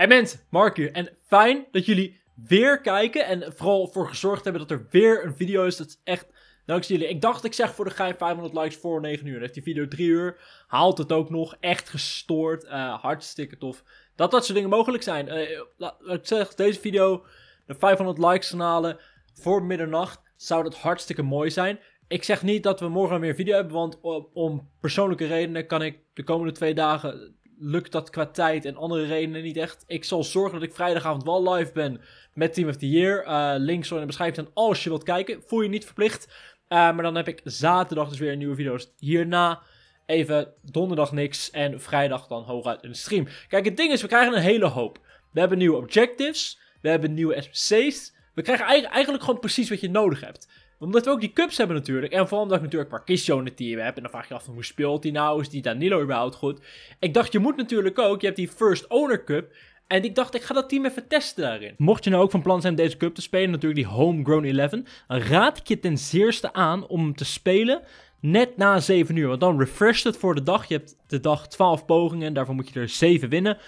Hey mensen, Mark hier. En fijn dat jullie weer kijken. En vooral voor gezorgd hebben dat er weer een video is. Dat is echt dankzij jullie. Ik dacht, ik zeg voor de gein 500 likes voor 9 uur. Dan heeft die video 3 uur. Haalt het ook nog. Echt gestoord. Eh, hartstikke tof. Dat dat soort dingen mogelijk zijn. Uh, eh, zeg, deze video de 500 likes halen voor middernacht. Zou dat hartstikke mooi zijn. Ik zeg niet dat we morgen weer een video hebben. Want om persoonlijke redenen kan ik de komende twee dagen lukt dat qua tijd en andere redenen niet echt. Ik zal zorgen dat ik vrijdagavond wel live ben met Team of the Year. Uh, eh, links zo in de beschrijving als je wilt kijken. Voel je niet verplicht. Eh, maar dan heb ik zaterdag dus weer nieuwe video's hierna. Even donderdag niks en vrijdag dan hooguit een stream. Kijk, het ding is, we krijgen een hele hoop. We hebben nieuwe objectives, we hebben nieuwe SPC's. We krijgen eigenlijk gewoon precies wat je nodig hebt omdat we ook die cups hebben natuurlijk. En vooral omdat ik natuurlijk paar in het team heb. En dan vraag je af, hoe speelt hij nou? Is die Danilo überhaupt goed? Ik dacht, je moet natuurlijk ook. Je hebt die First Owner Cup. En ik dacht, ik ga dat team even testen daarin. Mocht je nou ook van plan zijn deze cup te spelen, natuurlijk die Homegrown 11, dan raad ik je ten zeerste aan om hem te spelen net na 7 uur. Want dan refresht het voor de dag. Je hebt de dag 12 pogingen, daarvoor moet je er 7 winnen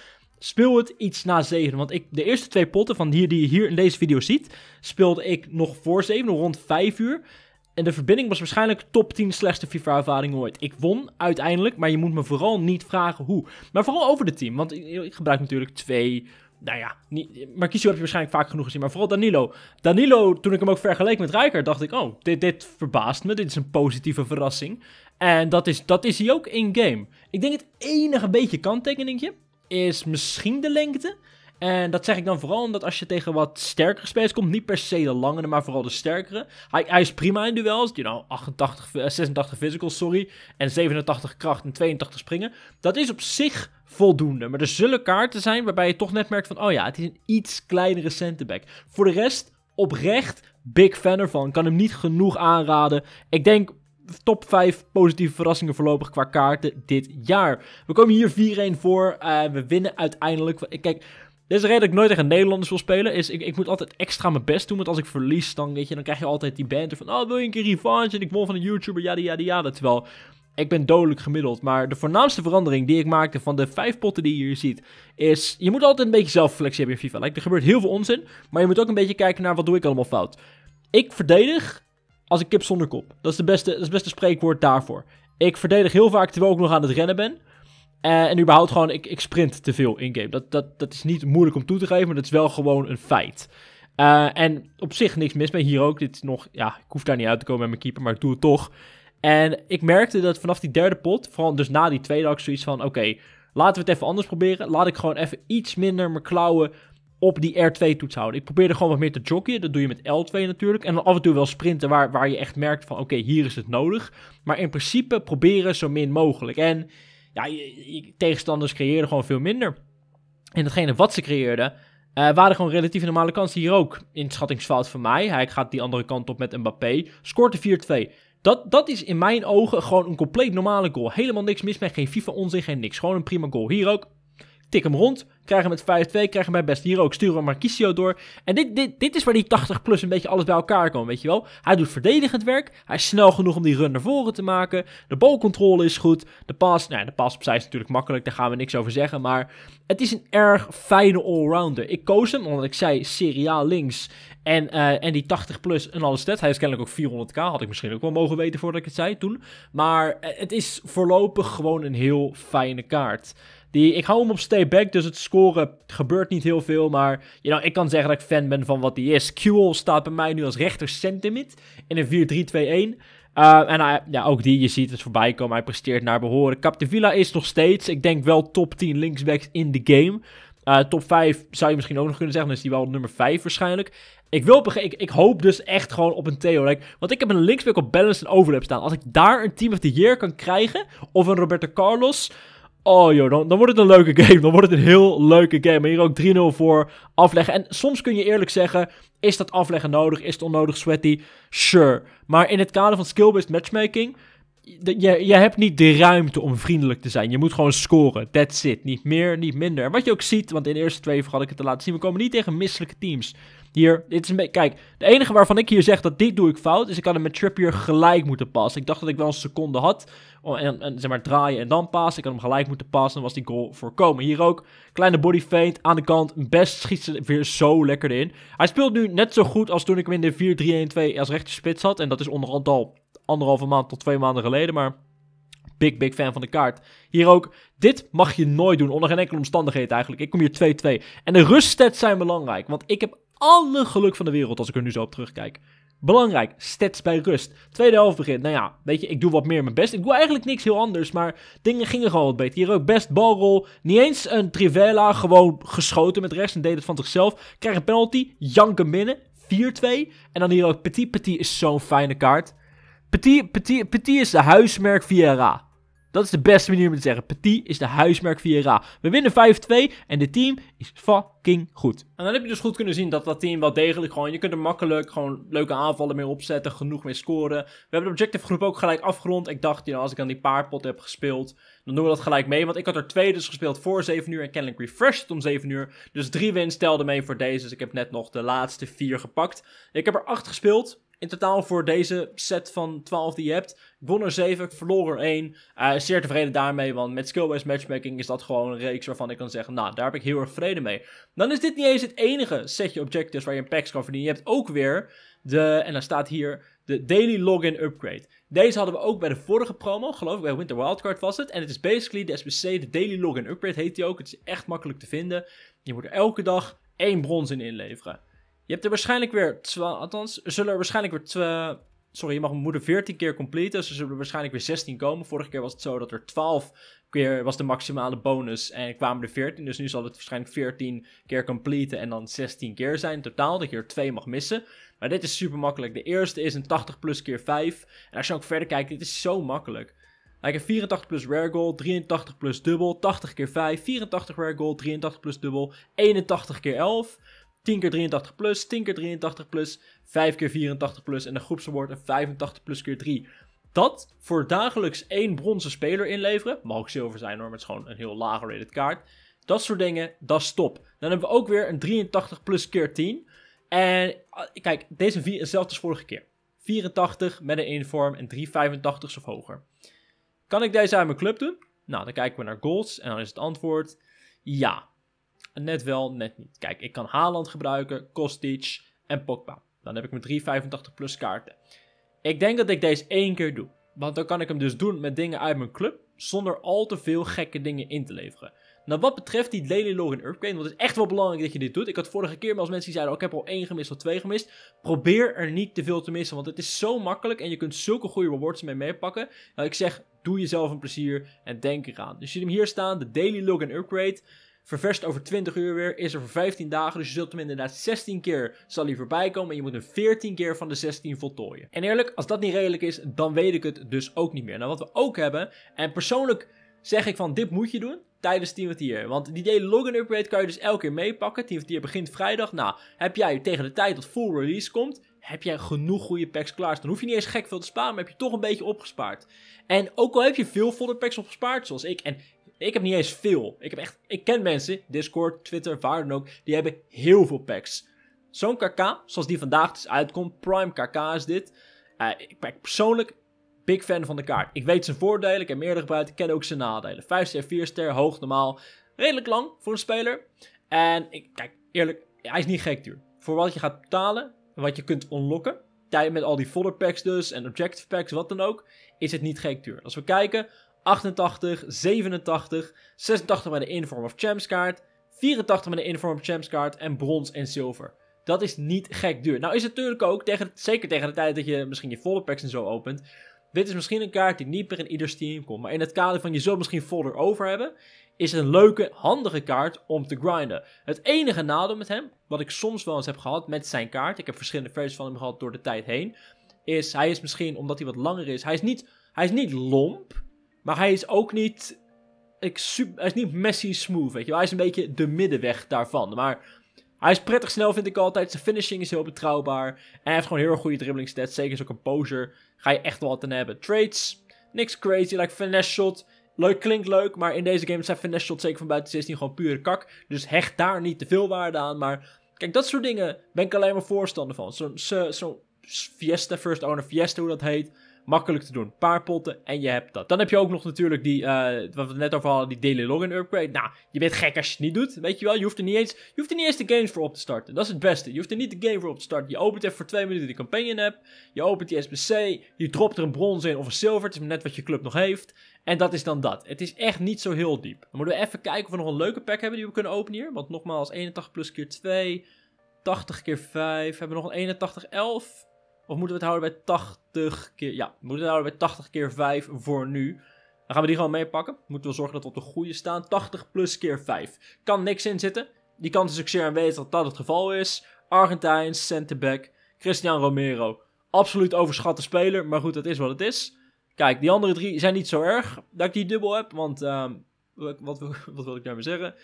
speel het iets na 7. Want ik, de eerste twee potten van hier, die je hier in deze video ziet, speelde ik nog voor 7, rond 5 uur. En de verbinding was waarschijnlijk top 10 slechtste FIFA-ervaring ooit. Ik won uiteindelijk, maar je moet me vooral niet vragen hoe. Maar vooral over de team, want ik gebruik natuurlijk twee... Nou ja, niet, heb je waarschijnlijk vaak genoeg gezien, maar vooral Danilo. Danilo, toen ik hem ook vergeleek met Rijker, dacht ik... Oh, dit, dit verbaast me, dit is een positieve verrassing. En dat is, dat is hij ook in-game. Ik denk het enige beetje kanttekeningje is misschien de lengte. En dat zeg ik dan vooral omdat als je tegen wat sterkere spelers komt, niet per se de langere, maar vooral de sterkere. Hij, hij is prima in duels, you know, 88, 86 physical, sorry, en 87 kracht en 82 springen. Dat is op zich voldoende, maar er zullen kaarten zijn waarbij je toch net merkt van, oh ja, het is een iets kleinere centerback. Voor de rest, oprecht, big fan ervan, kan hem niet genoeg aanraden. Ik denk top 5 positieve verrassingen voorlopig qua kaarten dit jaar. We komen hier 4-1 voor. Uh, we winnen uiteindelijk. Kijk, dit is de reden dat ik nooit tegen Nederlanders wil spelen. Is ik, ik moet altijd extra mijn best doen. Want als ik verlies, dan, weet je, dan krijg je altijd die band van... Oh, wil je een keer revanche? En ik won van een YouTuber, ja ja ja. Terwijl, ik ben dodelijk gemiddeld. Maar de voornaamste verandering die ik maakte van de vijf potten die je hier ziet... is, je moet altijd een beetje zelfreflectie hebben in FIFA. Like, er gebeurt heel veel onzin. Maar je moet ook een beetje kijken naar wat doe ik allemaal fout. Ik verdedig als een kip zonder kop. Dat is, de beste, dat is het beste spreekwoord daarvoor. Ik verdedig heel vaak terwijl ik nog aan het rennen ben. Eh, en überhaupt gewoon, ik, ik sprint te veel in-game. Dat, dat, dat is niet moeilijk om toe te geven, maar dat is wel gewoon een feit. Eh, en op zich niks mis mee. Hier ook. Dit is nog, ja, ik hoef daar niet uit te komen met mijn keeper, maar ik doe het toch. En ik merkte dat vanaf die derde pot, vooral dus na die tweede, ook zoiets van: oké, laten we het even anders proberen. Laat ik gewoon even iets minder mijn klauwen op die R2-toets houden. Ik probeerde gewoon wat meer te joggen. Dat doe je met L2 natuurlijk. En dan af en toe wel sprinten waar, waar je echt merkt van... oké, hier is het nodig. Maar in principe proberen zo min mogelijk. En ja, je, tegenstanders creëerden gewoon veel minder. En datgene wat ze creëerden... Eh, waren gewoon relatief normale kansen hier ook. In Inschattingsfout van mij. Hij gaat die andere kant op met Mbappé. Scoort de 4-2. Dat, dat is in mijn ogen gewoon een compleet normale goal. Helemaal niks mis met geen FIFA-onzin, geen niks. Gewoon een prima goal. Hier ook tik hem rond, krijg hem met 5-2, krijg hem bij best hier ook, stuur hem Marquisio door. En dit, dit, dit is waar die 80 plus een beetje alles bij elkaar komt, weet je wel. Hij doet verdedigend werk, hij is snel genoeg om die run naar voren te maken, de balcontrole is goed, de pas, nou de pas opzij is natuurlijk makkelijk, daar gaan we niks over zeggen, maar het is een erg fijne allrounder. Ik koos hem omdat ik zei Serie links en, eh, en die 80 plus en alles dat. Hij is kennelijk ook 400k. Had ik misschien ook wel mogen weten voordat ik het zei toen. Maar eh, het is voorlopig gewoon een heel fijne kaart. Die, ik hou hem op stay back, dus het scoren gebeurt niet heel veel. Maar you ik kan zeggen dat ik fan ben van wat hij is. Qol staat bij mij nu als rechter centimid in een 4-3-2-1. Eh, en hij, ja, ook die, je ziet het voorbij komen. Hij presteert naar behoren. Villa is nog steeds, ik denk wel top 10 linksbacks in de game. Eh, top 5 zou je misschien ook nog kunnen zeggen. Dan is die wel nummer 5 waarschijnlijk. Ik, wil ik, ik hoop dus echt gewoon op een Theo. want ik heb een linksback op balance en overlap staan. Als ik daar een team of the year kan krijgen. Of een Roberto Carlos. Oh joh, dan, dan wordt het een leuke game. Dan wordt het een heel leuke game. Maar hier ook 3-0 voor afleggen. En soms kun je eerlijk zeggen, is dat afleggen nodig? Is het onnodig, sweaty? Sure. Maar in het kader van skill-based matchmaking je, je hebt niet de ruimte om vriendelijk te zijn. Je moet gewoon scoren. That's it. Niet meer, niet minder. En wat je ook ziet, want in de eerste twee had ik het te laten zien. We komen niet tegen misselijke teams. Hier, dit is een Kijk, de enige waarvan ik hier zeg dat dit doe ik fout, is ik had hem met Trippier gelijk moeten passen. Ik dacht dat ik wel een seconde had. Oh, en, en zeg maar draaien en dan passen. Ik had hem gelijk moeten passen. Dan was die goal voorkomen. Hier ook. Kleine body feint aan de kant. Best schiet ze weer zo lekker erin. Hij speelt nu net zo goed als toen ik hem in de 4-3-1-2 als rechterspits had. En dat is onderhand al anderhalve maand tot twee maanden geleden. Maar big, big fan van de kaart. Hier ook. Dit mag je nooit doen, onder geen enkele omstandigheid eigenlijk. Ik kom hier 2-2. En de ruststats zijn belangrijk, want ik heb alle geluk van de wereld als ik er nu zo op terugkijk. Belangrijk, stats bij rust. Tweede helft begint. Nou ja, weet je, ik doe wat meer mijn best. Ik doe eigenlijk niks heel anders, maar dingen gingen gewoon wat beter. Hier ook best balrol. Niet eens een Trivella, gewoon geschoten met rechts en deed het van zichzelf. Krijg een penalty, janken binnen. 4-2. En dan hier ook Petit Petit is zo'n fijne kaart. Petit, petit, petit is de huismerk Viera. Dat is de beste manier om te zeggen. Petit is de huismerk Viera. We winnen 5-2 en dit team is fucking goed. En dan heb je dus goed kunnen zien dat dat team wel degelijk gewoon... Je kunt er makkelijk gewoon leuke aanvallen mee opzetten. Genoeg mee scoren. We hebben de objective groep ook gelijk afgerond. Ik dacht, you als ik aan die paardpot heb gespeeld... Dan doen we dat gelijk mee. Want ik had er twee dus gespeeld voor 7 uur. En kennelijk refreshed om 7 uur. Dus drie wins stelden mee voor deze. Dus ik heb net nog de laatste vier gepakt. Ik heb er acht gespeeld. In totaal voor deze set van 12 die je hebt. won er 7, ik verloor er 1. Eh, zeer tevreden daarmee, want met skill-based matchmaking is dat gewoon een reeks waarvan ik kan zeggen, nou, daar heb ik heel erg vrede mee. Dan is dit niet eens het enige setje objectives waar je een packs kan verdienen. Je hebt ook weer de, en dan staat hier, de Daily Login Upgrade. Deze hadden we ook bij de vorige promo, geloof ik, bij Winter Wildcard was het. En het is basically de SBC, de Daily Login Upgrade heet die ook. Het is echt makkelijk te vinden. Je moet elke dag één brons in inleveren. Je hebt er waarschijnlijk weer, althans, zullen er waarschijnlijk weer, sorry, je mag mijn moeder 14 keer completen, dus er zullen er waarschijnlijk weer 16 komen. Vorige keer was het zo dat er 12 keer was de maximale bonus en kwamen er 14, dus nu zal het waarschijnlijk 14 keer completen en dan 16 keer zijn in totaal, dat je er 2 mag missen. Maar dit is super makkelijk. De eerste is een 80 plus keer 5. En als je ook verder kijkt, dit is zo makkelijk. Lijkt een 84 plus rare goal, 83 plus dubbel, 80 keer 5, 84 rare goal, 83 plus dubbel, 81 keer 11. 10 keer 83 plus, 10 keer 83 plus, 5 keer 84 plus en de groepsaward een 85 plus keer 3. Dat voor dagelijks één bronzen speler inleveren, mag ook zilver zijn hoor, maar het is gewoon een heel lager rated kaart. Dat soort dingen, dat is top. Dan hebben we ook weer een 83 plus keer 10. En ah, kijk, deze is hetzelfde als vorige keer. 84 met een uniform en 385 of hoger. Kan ik deze uit mijn club doen? Nou, dan kijken we naar goals en dan is het antwoord ja. Net wel, net niet. Kijk, ik kan Haaland gebruiken, Kostic en Pogba. Dan heb ik mijn 385 plus kaarten. Ik denk dat ik deze één keer doe. Want dan kan ik hem dus doen met dingen uit mijn club. Zonder al te veel gekke dingen in te leveren. Nou, wat betreft die Daily Log Upgrade. Want het is echt wel belangrijk dat je dit doet. Ik had vorige keer maar als mensen die zeiden: oh, Ik heb al één gemist of twee gemist. Probeer er niet te veel te missen. Want het is zo makkelijk. En je kunt zulke goede rewards mee meepakken. Nou, ik zeg: Doe jezelf een plezier. En denk eraan. Dus je ziet hem hier staan: de Daily Log Upgrade. Ververst over 20 uur weer, is er voor 15 dagen. Dus je zult hem inderdaad 16 keer zal hij voorbij komen. En je moet hem 14 keer van de 16 voltooien. En eerlijk, als dat niet redelijk is, dan weet ik het dus ook niet meer. Nou, wat we ook hebben, en persoonlijk zeg ik van dit moet je doen tijdens Team of the Year. Want die idee: login upgrade kan je dus elke keer meepakken. Team of the Year begint vrijdag. Nou, heb jij tegen de tijd dat full release komt, heb jij genoeg goede packs klaar. Dan hoef je niet eens gek veel te sparen, maar heb je toch een beetje opgespaard. En ook al heb je veel volle packs opgespaard, zoals ik. En ik heb niet eens veel. Ik, heb echt, ik ken mensen, Discord, Twitter, waar dan ook, die hebben heel veel packs. Zo'n KK, zoals die vandaag dus uitkomt, Prime KK is dit. Eh, ik ben persoonlijk big fan van de kaart. Ik weet zijn voordelen, ik heb meerdere gebruikt, ik ken ook zijn nadelen. 5 ster, 4 ster, hoog normaal. Redelijk lang voor een speler. En ik, kijk, eerlijk, hij is niet gek duur. Voor wat je gaat betalen, wat je kunt unlocken, met al die fodder packs dus en objective packs, wat dan ook, is het niet gek duur. Als we kijken, 88, 87, 86 met de Inform of Champs kaart, 84 met de Inform of Champs kaart en brons en zilver. Dat is niet gek duur. Nou is het natuurlijk ook, tegen, zeker tegen de tijd dat je misschien je folder packs en zo opent. Dit is misschien een kaart die niet meer in ieder team komt. Maar in het kader van je zult misschien folder over hebben. Is het een leuke, handige kaart om te grinden. Het enige nadeel met hem, wat ik soms wel eens heb gehad met zijn kaart. Ik heb verschillende versies van hem gehad door de tijd heen. Is hij is misschien, omdat hij wat langer is, hij is niet, hij is niet lomp. Maar hij is ook niet. Ik, super, hij is niet Messi smooth, weet je Hij is een beetje de middenweg daarvan. Maar hij is prettig snel, vind ik altijd. Zijn finishing is heel betrouwbaar. En hij heeft gewoon heel goede dribbling stats. Zeker is ook een poser. Ga je echt wel wat aan hebben. Trades, niks crazy. Like finesse shot. Leuk, klinkt leuk, maar in deze game zijn finesse shots zeker van buiten 16 gewoon pure kak. Dus hecht daar niet te veel waarde aan. Maar kijk, dat soort dingen ben ik alleen maar voorstander van. Zo'n zo, Fiesta, First Owner Fiesta, hoe dat heet. Makkelijk te doen. Een paar potten en je hebt dat. Dan heb je ook nog natuurlijk die, eh, wat we net over hadden, die daily login upgrade. Nou, je bent gek als je het niet doet. Weet je wel, je hoeft er niet eens, je hoeft er niet eens de games voor op te starten. Dat is het beste. Je hoeft er niet de game voor op te starten. Je opent even voor twee minuten die campaign app. Je opent die SBC. Je dropt er een brons in of een zilver. Het is net wat je club nog heeft. En dat is dan dat. Het is echt niet zo heel diep. Dan moeten we even kijken of we nog een leuke pack hebben die we kunnen openen hier. Want nogmaals, 81 plus keer 2, 80 keer 5. Hebben we nog een 81, 11. Of moeten we het houden bij 80 keer... Ja, moeten we het houden bij 80 keer 5 voor nu. Dan gaan we die gewoon meepakken. Moeten we zorgen dat we op de goede staan. 80 plus keer 5. Kan niks in zitten. Die kans is ook zeer aanwezig dat dat het geval is. Argentijn, centerback, Christian Romero. Absoluut overschatte speler, maar goed, dat is wat het is. Kijk, die andere drie zijn niet zo erg dat ik die dubbel heb, want ehm, wat, wat, wil ik daarmee zeggen?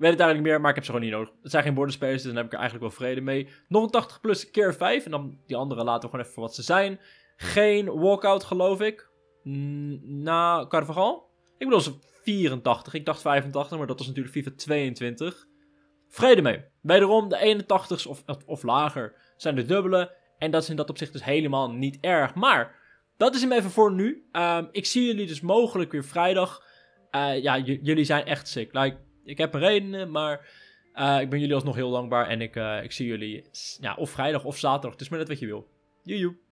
weet het eigenlijk meer, maar ik heb ze gewoon niet nodig. Het zijn geen borderspaces, dus dan heb ik er eigenlijk wel vrede mee. Nog een 80 plus keer 5. En dan die andere laten we gewoon even voor wat ze zijn. Geen walkout, geloof ik. Na Carvajal. Ik bedoel, ze 84. Ik dacht 85, maar dat was natuurlijk FIFA 22. Vrede mee. Wederom, de 81 of, of lager zijn de dubbele. En dat is in dat opzicht dus helemaal niet erg. Maar dat is hem even voor nu. Ehm, ik zie jullie dus mogelijk weer vrijdag. Eh, ja, jullie zijn echt sick. Like, ik heb mijn redenen, maar eh, ik ben jullie alsnog heel dankbaar. En ik, eh, ik zie jullie ja, of vrijdag of zaterdag. Het is maar net wat je wil. Joejoe.